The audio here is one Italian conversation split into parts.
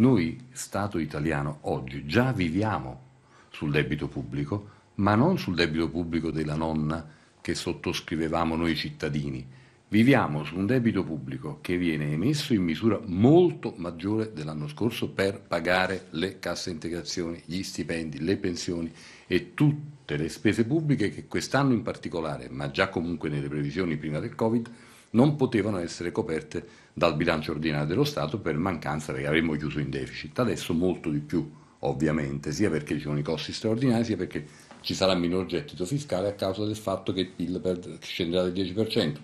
Noi, Stato italiano, oggi già viviamo sul debito pubblico, ma non sul debito pubblico della nonna che sottoscrivevamo noi cittadini. Viviamo su un debito pubblico che viene emesso in misura molto maggiore dell'anno scorso per pagare le casse integrazioni, gli stipendi, le pensioni e tutte le spese pubbliche che quest'anno in particolare, ma già comunque nelle previsioni prima del Covid, non potevano essere coperte dal bilancio ordinario dello Stato per mancanza perché avremmo chiuso in deficit. Adesso molto di più, ovviamente, sia perché ci sono i costi straordinari, sia perché ci sarà minor gettito fiscale a causa del fatto che il PIL scenderà del 10%.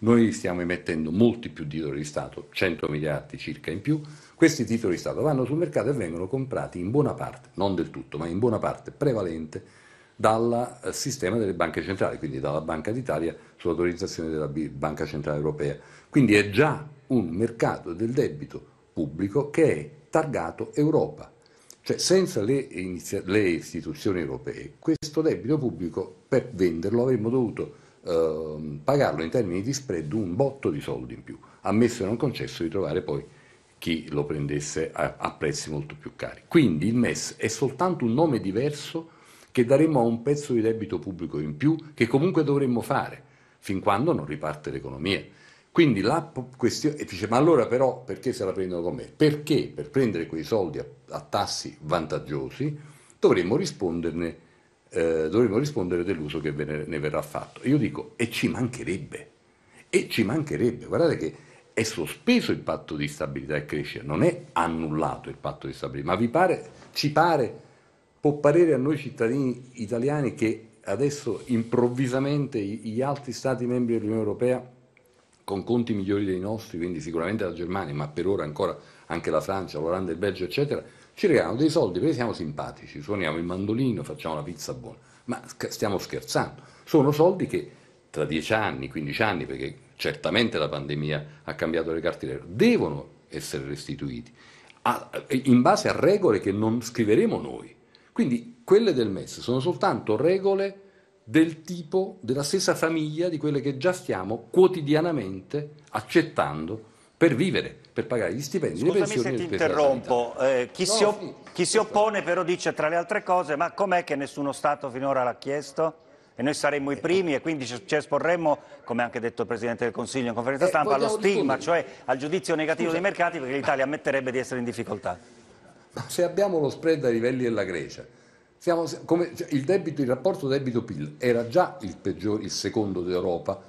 Noi stiamo emettendo molti più titoli di Stato, 100 miliardi circa in più. Questi titoli di Stato vanno sul mercato e vengono comprati in buona parte, non del tutto, ma in buona parte prevalente dal eh, sistema delle banche centrali, quindi dalla Banca d'Italia sull'autorizzazione della Banca Centrale Europea. Quindi è già un mercato del debito pubblico che è targato Europa. Cioè senza le, le istituzioni europee questo debito pubblico per venderlo avremmo dovuto eh, pagarlo in termini di spread un botto di soldi in più, ammesso e non concesso di trovare poi chi lo prendesse a, a prezzi molto più cari. Quindi il MES è soltanto un nome diverso che daremmo a un pezzo di debito pubblico in più che comunque dovremmo fare fin quando non riparte l'economia. Quindi la questione, e dice, ma allora però perché se la prendono con me? Perché per prendere quei soldi a, a tassi vantaggiosi dovremmo, risponderne, eh, dovremmo rispondere dell'uso che ne, ne verrà fatto. Io dico, e ci mancherebbe, e ci mancherebbe, guardate che è sospeso il patto di stabilità e crescita, non è annullato il patto di stabilità, ma vi pare, ci pare, può parere a noi cittadini italiani che adesso improvvisamente gli altri Stati membri dell'Unione Europea con conti migliori dei nostri, quindi sicuramente la Germania, ma per ora ancora anche la Francia, l'Olanda, il Belgio, eccetera, ci regalano dei soldi perché siamo simpatici, suoniamo il mandolino, facciamo la pizza buona. Ma stiamo scherzando, sono soldi che tra 10 anni, 15 anni, perché certamente la pandemia ha cambiato le carte, devono essere restituiti a, in base a regole che non scriveremo noi. Quindi quelle del MES sono soltanto regole del tipo della stessa famiglia di quelle che già stiamo quotidianamente accettando per vivere, per pagare gli stipendi, Scusami le pensioni se ti interrompo, eh, chi, no, si o- chi si oppone però dice tra le altre cose ma com'è che nessuno Stato finora l'ha chiesto? e noi saremmo i ecco. primi e quindi ci esporremmo, come ha anche detto il Presidente del Consiglio in conferenza eh, stampa, allo stigma, cioè al giudizio negativo Scusa. dei mercati perché l'Italia ammetterebbe di essere in difficoltà. Se abbiamo lo spread ai livelli della Grecia, siamo, come, cioè, il, debito, il, rapporto debito-PIL era già il, peggior, il, secondo d'Europa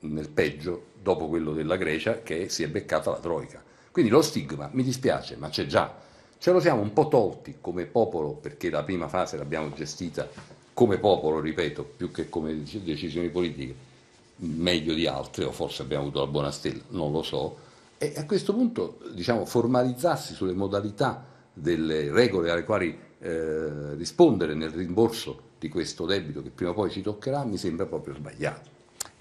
nel peggio dopo quello della Grecia che si è beccata la Troica. Quindi lo stigma, mi dispiace, ma c'è già. Ce lo siamo un po' tolti come popolo perché la prima fase l'abbiamo gestita come popolo, ripeto, più che come decisioni politiche, meglio di altre o forse abbiamo avuto la buona stella, non lo so. E a questo punto, diciamo, formalizzarsi sulle modalità delle regole alle quali eh, rispondere nel rimborso di questo debito che prima o poi ci toccherà mi sembra proprio sbagliato.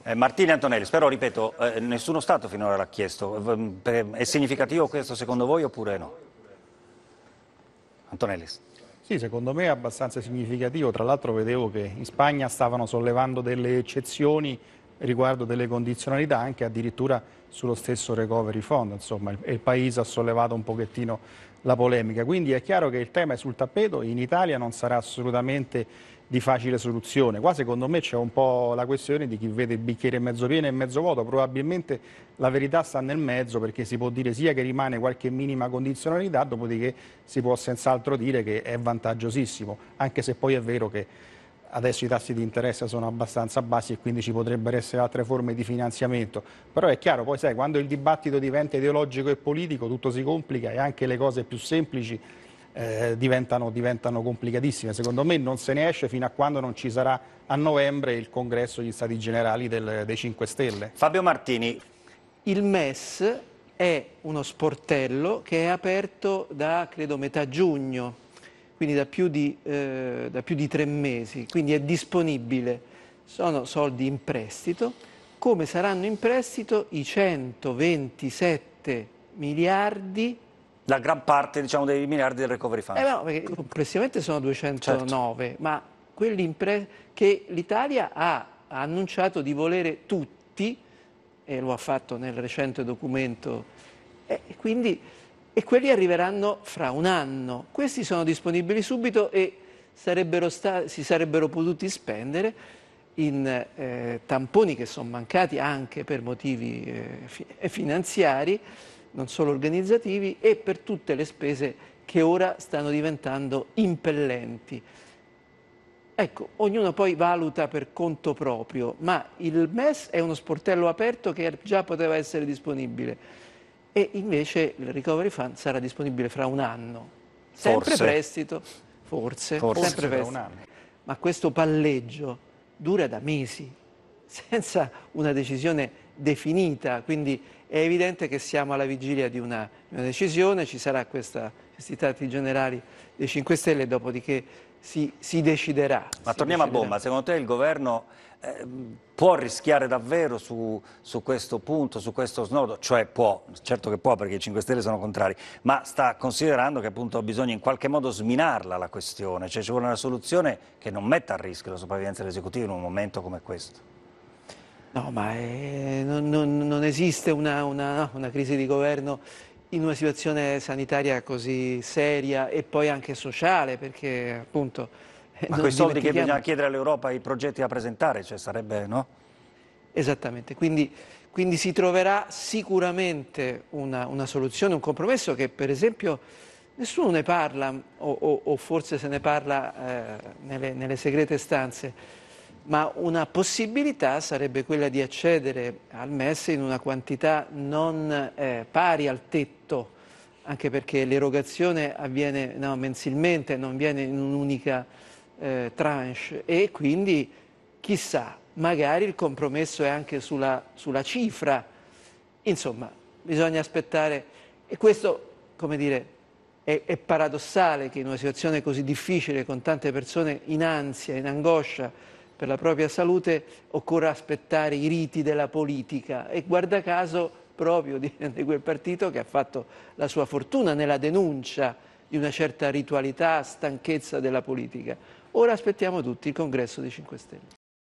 Eh, Martini Antonelli, però ripeto, eh, nessuno Stato finora l'ha chiesto. È significativo questo secondo voi oppure no? Antonelli. Sì, secondo me è abbastanza significativo. Tra l'altro vedevo che in Spagna stavano sollevando delle eccezioni riguardo delle condizionalità anche addirittura sullo stesso recovery fund, insomma il, il Paese ha sollevato un pochettino la polemica, quindi è chiaro che il tema è sul tappeto, in Italia non sarà assolutamente di facile soluzione, qua secondo me c'è un po' la questione di chi vede il bicchiere mezzo pieno e mezzo vuoto, probabilmente la verità sta nel mezzo perché si può dire sia che rimane qualche minima condizionalità, dopodiché si può senz'altro dire che è vantaggiosissimo, anche se poi è vero che adesso i tassi di interesse sono abbastanza bassi e quindi ci potrebbero essere altre forme di finanziamento. Però è chiaro, poi sai, quando il dibattito diventa ideologico e politico tutto si complica e anche le cose più semplici eh, diventano, diventano, complicatissime. Secondo me non se ne esce fino a quando non ci sarà a novembre il congresso degli Stati Generali del, dei 5 Stelle. Fabio Martini. Il MES è uno sportello che è aperto da credo metà giugno quindi da più di, eh, da più di tre mesi, quindi è disponibile. Sono soldi in prestito, come saranno in prestito i 127 miliardi la gran parte diciamo, dei miliardi del recovery fund. Eh no, perché complessivamente sono 209, certo. ma quelli che l'Italia ha, annunciato di volere tutti, e lo ha fatto nel recente documento, eh, quindi e quelli arriveranno fra un anno. Questi sono disponibili subito e sarebbero si sarebbero potuti spendere in eh, tamponi che sono mancati anche per motivi eh, fi eh, finanziari, non solo organizzativi, e per tutte le spese che ora stanno diventando impellenti. Ecco, ognuno poi valuta per conto proprio, ma il MES è uno sportello aperto che già poteva essere disponibile e invece il recovery fund sarà disponibile fra un anno. Sempre forse. prestito, forse, forse sempre prestito. Ma questo palleggio dura da mesi, senza una decisione definita, quindi è evidente che siamo alla vigilia di una, una decisione, ci sarà questa, questi tratti generali dei 5 Stelle, dopodiché si, si deciderà. Ma si torniamo deciderà. a bomba, secondo te il governo eh, può rischiare davvero su, su, questo punto, su questo snodo? Cioè può, certo che può perché i 5 Stelle sono contrari, ma sta considerando che appunto bisogna in qualche modo sminarla la questione, cioè ci vuole una soluzione che non metta a rischio la sopravvivenza dell'esecutivo in un momento come questo. No, ma è, non, non, non, esiste una, una, una crisi di governo in una situazione sanitaria così seria e poi anche sociale, perché appunto... Eh, Ma quei soldi che bisogna chiedere all'Europa i progetti da presentare, cioè sarebbe, no? Esattamente, quindi, quindi si troverà sicuramente una, una, soluzione, un compromesso che per esempio nessuno ne parla o, o, o forse se ne parla eh, nelle, nelle segrete stanze, ma una possibilità sarebbe quella di accedere al MES in una quantità non eh, pari al tetto, anche perché l'erogazione avviene no, mensilmente, non viene in un'unica eh, tranche e quindi chissà, magari il compromesso è anche sulla, sulla cifra. Insomma, bisogna aspettare e questo, come dire, è, è, paradossale che in una situazione così difficile, con tante persone in ansia, in angoscia, per la propria salute occorre aspettare i riti della politica e guarda caso proprio di, di quel partito che ha fatto la sua fortuna nella denuncia di una certa ritualità, stanchezza della politica. Ora aspettiamo tutti il congresso dei 5 Stelle.